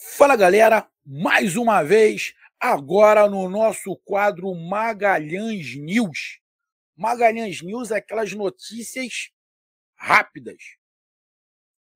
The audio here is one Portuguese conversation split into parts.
Fala galera, mais uma vez, agora no nosso quadro Magalhães News. Magalhães News é aquelas notícias rápidas,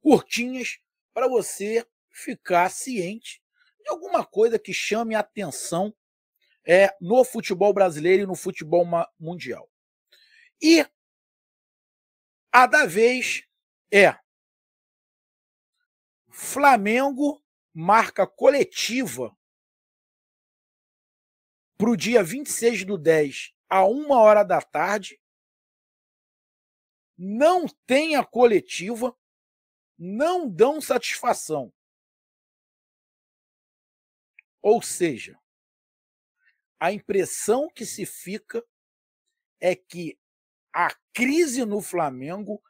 curtinhas, para você ficar ciente de alguma coisa que chame a atenção é, no futebol brasileiro e no futebol mundial. E a da vez é Flamengo marca coletiva para o dia 26 do 10, a uma hora da tarde. Não tem a coletiva, não dão satisfação. Ou seja, a impressão que se fica é que a crise no Flamengo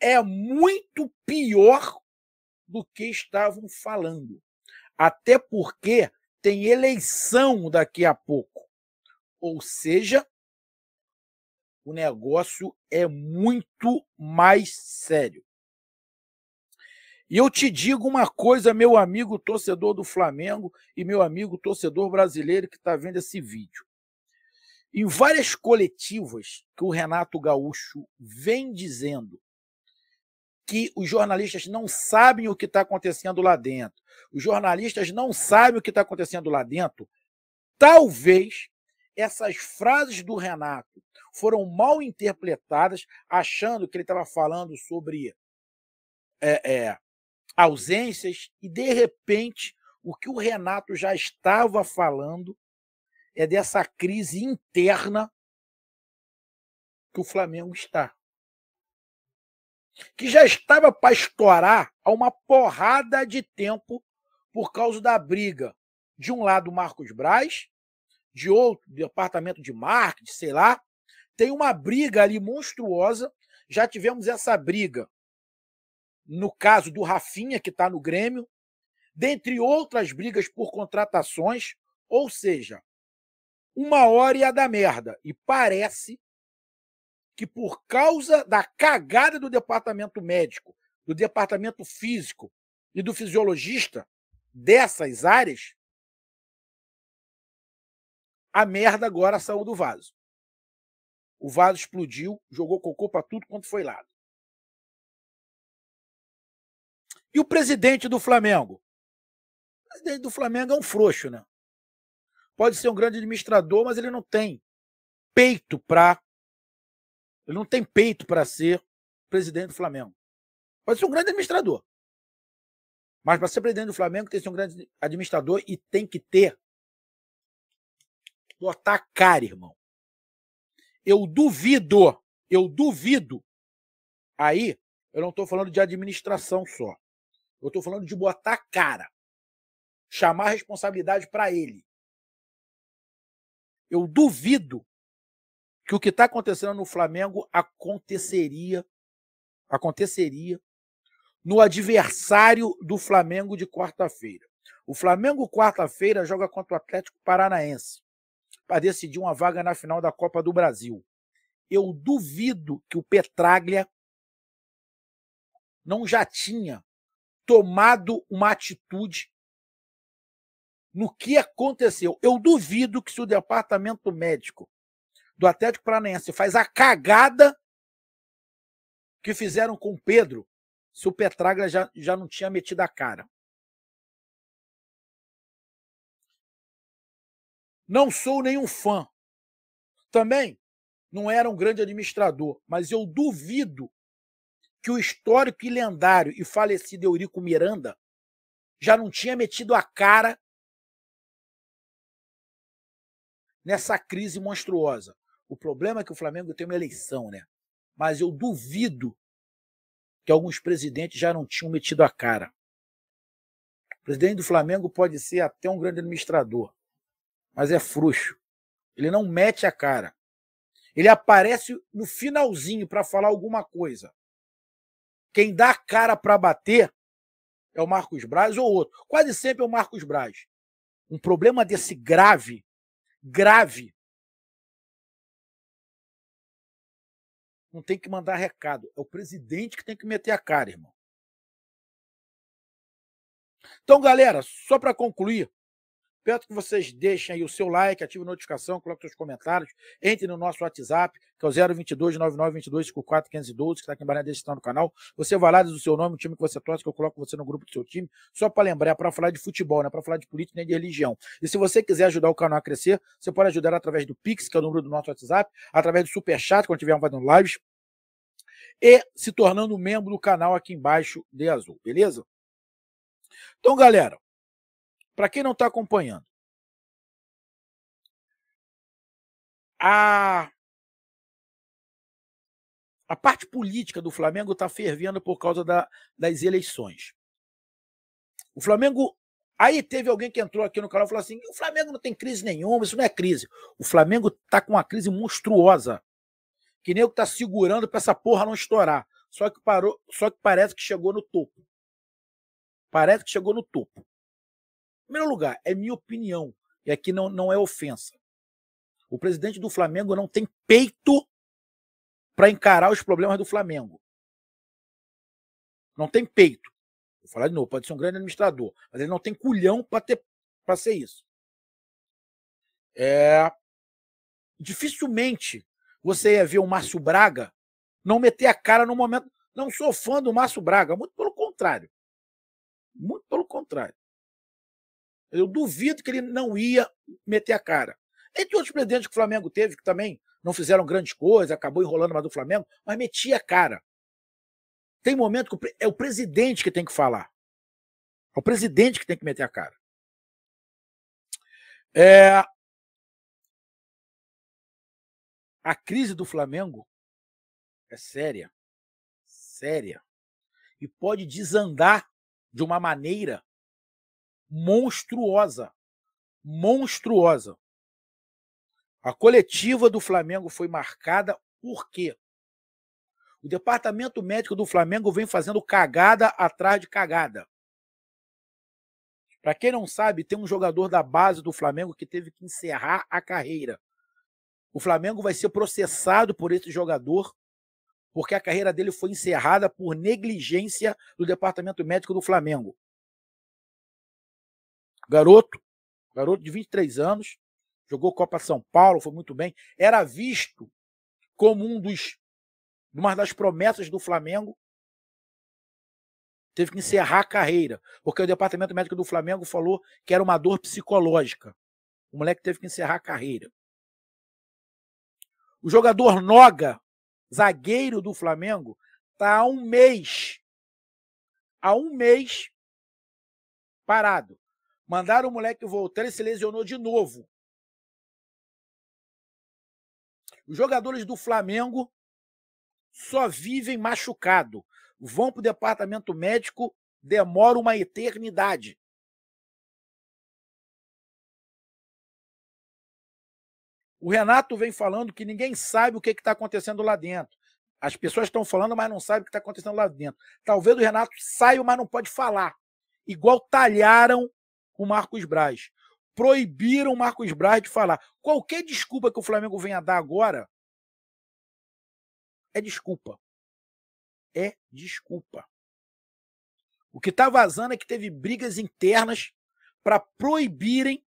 é muito pior do que estavam falando até porque tem eleição daqui a pouco. Ou seja, o negócio é muito mais sério. E eu te digo uma coisa, meu amigo torcedor do Flamengo e meu amigo torcedor brasileiro que está vendo esse vídeo. Em várias coletivas que o Renato Gaúcho vem dizendo que os jornalistas não sabem o que está acontecendo lá dentro, os jornalistas não sabem o que está acontecendo lá dentro, talvez essas frases do Renato foram mal interpretadas, achando que ele estava falando sobre é, é, ausências, e de repente o que o Renato já estava falando é dessa crise interna que o Flamengo está que já estava para estourar há uma porrada de tempo por causa da briga. De um lado, Marcos Braz, de outro, departamento de marketing, sei lá. Tem uma briga ali monstruosa. Já tivemos essa briga no caso do Rafinha, que está no Grêmio, dentre outras brigas por contratações. Ou seja, uma hora ia dar merda. E parece que, por causa da cagada do departamento médico, do departamento físico e do fisiologista dessas áreas, a merda agora saiu do vaso. O vaso explodiu, jogou cocô para tudo quanto foi lado. E o presidente do Flamengo? O presidente do Flamengo é um frouxo, né? Pode ser um grande administrador, mas ele não tem peito para ele não tem peito para ser presidente do Flamengo. Pode ser um grande administrador. Mas para ser presidente do Flamengo tem que ser um grande administrador e tem que ter. Botar cara, irmão. Eu duvido, eu duvido. Aí, eu não estou falando de administração só. Eu estou falando de botar cara. Chamar a responsabilidade para ele. Eu duvido que o que está acontecendo no Flamengo aconteceria aconteceria no adversário do Flamengo de quarta-feira. O Flamengo quarta-feira joga contra o Atlético Paranaense para decidir uma vaga na final da Copa do Brasil. Eu duvido que o Petraglia não já tinha tomado uma atitude no que aconteceu. Eu duvido que se o departamento médico do Atlético Paranaense faz a cagada que fizeram com o Pedro se o Petraglia já, já não tinha metido a cara. Não sou nenhum fã. Também não era um grande administrador, mas eu duvido que o histórico e lendário e falecido Eurico Miranda já não tinha metido a cara nessa crise monstruosa. O problema é que o Flamengo tem uma eleição, né? Mas eu duvido que alguns presidentes já não tinham metido a cara. O presidente do Flamengo pode ser até um grande administrador, mas é frouxo. Ele não mete a cara. Ele aparece no finalzinho para falar alguma coisa. Quem dá a cara para bater é o Marcos Braz ou outro. Quase sempre é o Marcos Braz. Um problema desse grave, grave, não tem que mandar recado. É o presidente que tem que meter a cara, irmão. Então, galera, só para concluir, Peço que vocês deixem aí o seu like, ative a notificação, coloque seus comentários, entre no nosso WhatsApp, que é o 022 9922 512 que está aqui embaixo na está no canal. Você vai lá, diz o seu nome, o time que você torce, que eu coloco você no grupo do seu time, só para lembrar, é para falar de futebol, não é para falar de política nem de religião. E se você quiser ajudar o canal a crescer, você pode ajudar através do Pix, que é o número do nosso WhatsApp, através do Superchat, quando tiver fazendo lives, e se tornando membro do canal aqui embaixo de azul, beleza? Então, galera, para quem não está acompanhando, a, a parte política do Flamengo está fervendo por causa da, das eleições. O Flamengo. Aí teve alguém que entrou aqui no canal e falou assim: o Flamengo não tem crise nenhuma, isso não é crise. O Flamengo está com uma crise monstruosa. Que nem o que tá segurando para essa porra não estourar. Só que parou, só que parece que chegou no topo. Parece que chegou no topo. Em primeiro lugar, é minha opinião, e aqui não, não é ofensa. O presidente do Flamengo não tem peito para encarar os problemas do Flamengo. Não tem peito. Vou falar de novo, pode ser um grande administrador, mas ele não tem culhão para ser isso. É... Dificilmente você ia ver o Márcio Braga não meter a cara no momento. Não sou fã do Márcio Braga, muito pelo contrário. Muito pelo contrário. Eu duvido que ele não ia meter a cara. Entre outros presidentes que o Flamengo teve, que também não fizeram grandes coisas, acabou enrolando mais do Flamengo, mas metia a cara. Tem momento que é o presidente que tem que falar. É o presidente que tem que meter a cara. É... A crise do Flamengo é séria. Séria. E pode desandar de uma maneira monstruosa. Monstruosa. A coletiva do Flamengo foi marcada por quê? O departamento médico do Flamengo vem fazendo cagada atrás de cagada. Para quem não sabe, tem um jogador da base do Flamengo que teve que encerrar a carreira. O Flamengo vai ser processado por esse jogador, porque a carreira dele foi encerrada por negligência do departamento médico do Flamengo garoto, garoto de 23 anos, jogou Copa São Paulo, foi muito bem, era visto como um dos uma das promessas do Flamengo. Teve que encerrar a carreira, porque o departamento médico do Flamengo falou que era uma dor psicológica. O moleque teve que encerrar a carreira. O jogador Noga, zagueiro do Flamengo, está há um mês, há um mês parado. Mandaram o moleque voltar, ele se lesionou de novo. Os jogadores do Flamengo só vivem machucado. Vão para o departamento médico, demora uma eternidade. O Renato vem falando que ninguém sabe o que está acontecendo lá dentro. As pessoas estão falando, mas não sabem o que está acontecendo lá dentro. Talvez o Renato saia, mas não pode falar. Igual talharam com Marcos Braz. Proibiram o Marcos Braz de falar. Qualquer desculpa que o Flamengo venha dar agora é desculpa. É desculpa. O que está vazando é que teve brigas internas para proibirem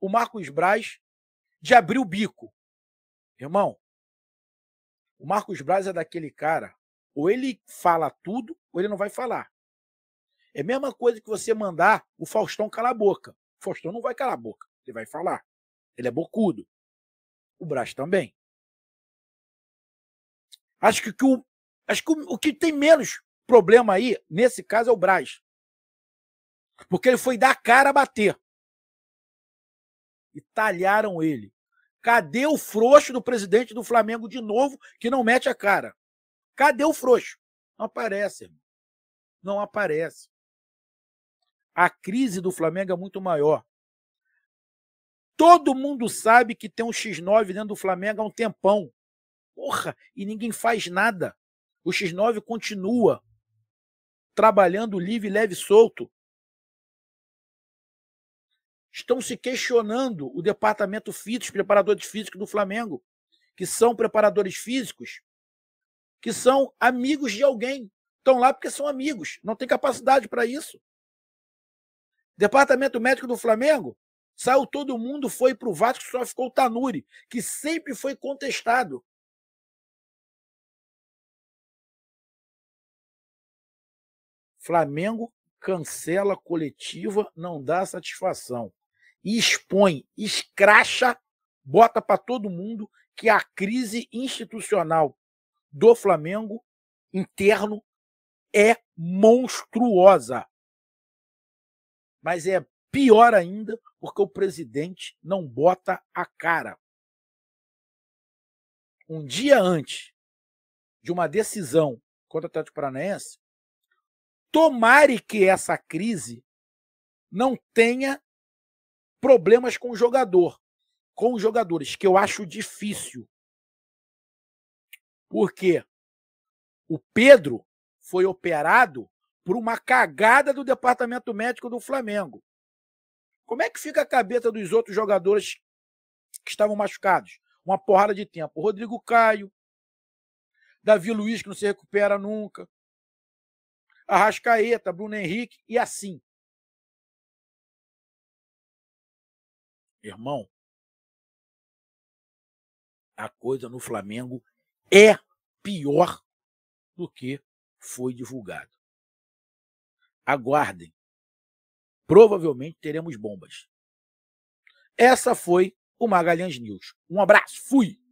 o Marcos Braz de abrir o bico. Irmão, o Marcos Braz é daquele cara, ou ele fala tudo, ou ele não vai falar. É a mesma coisa que você mandar o Faustão calar a boca. O Faustão não vai calar a boca, ele vai falar. Ele é bocudo. O Brás também. Acho que, que, o, acho que o, o que tem menos problema aí, nesse caso, é o Brás. Porque ele foi dar a cara a bater. E talharam ele. Cadê o frouxo do presidente do Flamengo de novo que não mete a cara? Cadê o frouxo? Não aparece, irmão. Não aparece a crise do Flamengo é muito maior. Todo mundo sabe que tem um X9 dentro do Flamengo há um tempão. Porra, e ninguém faz nada. O X9 continua trabalhando livre, leve e solto. Estão se questionando o departamento físico, preparadores físicos do Flamengo, que são preparadores físicos, que são amigos de alguém. Estão lá porque são amigos, não tem capacidade para isso. Departamento médico do Flamengo, saiu todo mundo, foi para o Vasco, só ficou o Tanuri, que sempre foi contestado. Flamengo cancela coletiva, não dá satisfação. expõe, escracha, bota para todo mundo que é a crise institucional do Flamengo interno é monstruosa mas é pior ainda porque o presidente não bota a cara. Um dia antes de uma decisão contra o Atlético Paranaense, tomare que essa crise não tenha problemas com o jogador, com os jogadores, que eu acho difícil. Porque o Pedro foi operado por uma cagada do departamento médico do Flamengo. Como é que fica a cabeça dos outros jogadores que estavam machucados? Uma porrada de tempo. Rodrigo Caio, Davi Luiz, que não se recupera nunca, Arrascaeta, Bruno Henrique e assim. Irmão, a coisa no Flamengo é pior do que foi divulgado aguardem. Provavelmente teremos bombas. Essa foi o Magalhães News. Um abraço, fui!